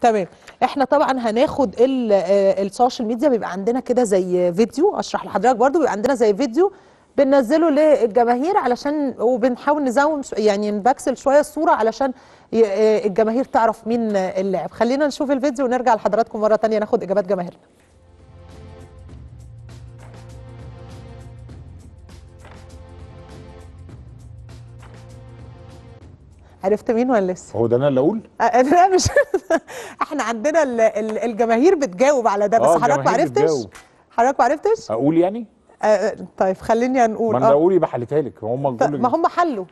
تمام احنا طبعا هناخد آه، السوشيال ميديا بيبقى عندنا كده زي فيديو اشرح لحضرتك برضو بيبقى عندنا زي فيديو بننزله للجماهير علشان وبنحاول نزوم يعني نبكسل شويه الصوره علشان آه، الجماهير تعرف مين اللاعب خلينا نشوف الفيديو ونرجع لحضراتكم مره ثانيه ناخد اجابات جماهيرنا عرفت مين ولا لسه؟ هو ده انا اللي اقول؟ لا مش احنا عندنا الجماهير بتجاوب على ده بس آه، حضرتك ما عرفتش؟ حضرتك ما عرفتش؟ اقول يعني؟ آه طيب خليني نقول ما انا آه. اقول يبقى حلتها لك هم ما إيه؟ هم حلوا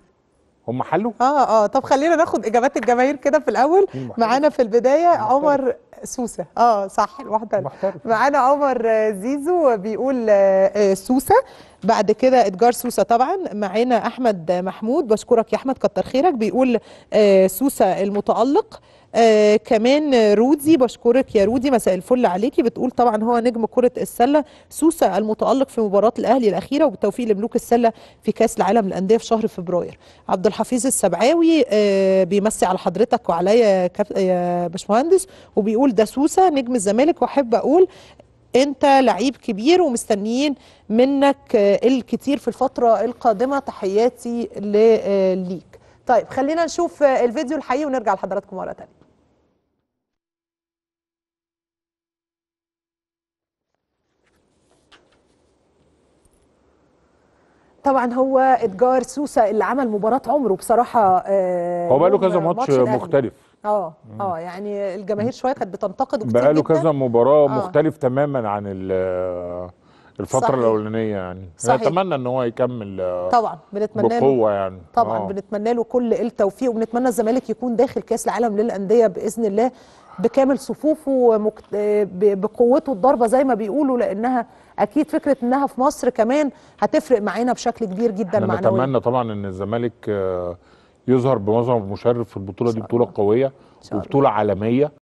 هم حلوا؟ اه اه طب خلينا ناخد اجابات الجماهير كده في الاول معانا في البدايه عمر سوسه اه صح الواحده معانا عمر زيزو بيقول آه، سوسه بعد كده اتجار سوسه طبعا معانا احمد محمود بشكرك يا احمد كتر خيرك بيقول آه، سوسه المتالق آه كمان رودي بشكرك يا رودي مساء الفل عليكي بتقول طبعا هو نجم كره السله سوسه المتالق في مباراه الاهلي الاخيره وبالتوفيق لملوك السله في كاس العالم للانديه في شهر فبراير عبد الحفيظ السبعاوي آه بيمسي على حضرتك وعليا يا باشمهندس وبيقول ده سوسه نجم الزمالك واحب اقول انت لعيب كبير ومستنيين منك آه، الكتير في الفتره القادمه تحياتي آه، ليك طيب خلينا نشوف آه، الفيديو الحقيقي ونرجع لحضراتكم مره ثانيه طبعا هو اتجار سوسه اللي عمل مباراه عمره بصراحه آه، هو بقى له كذا ماتش مختلف اه اه يعني الجماهير شويه كانت بتنتقده كتير بقى له كذا مباراه أوه. مختلف تماما عن آه، الفترة الأولانية يعني صحيح. نتمنى إن هو يكمل آه، طبعا بنتمنى بقوة يعني طبعا آه. بنتمنى له كل التوفيق وبنتمنى الزمالك يكون داخل كأس العالم للأندية بإذن الله بكامل صفوفه بقوته الضاربة زي ما بيقولوا لأنها اكيد فكره انها في مصر كمان هتفرق معانا بشكل كبير جدا احنا نتمنى طبعا ان الزمالك آه، يظهر بمظهر مشرف في البطوله دي بطوله قويه وبطوله عالميه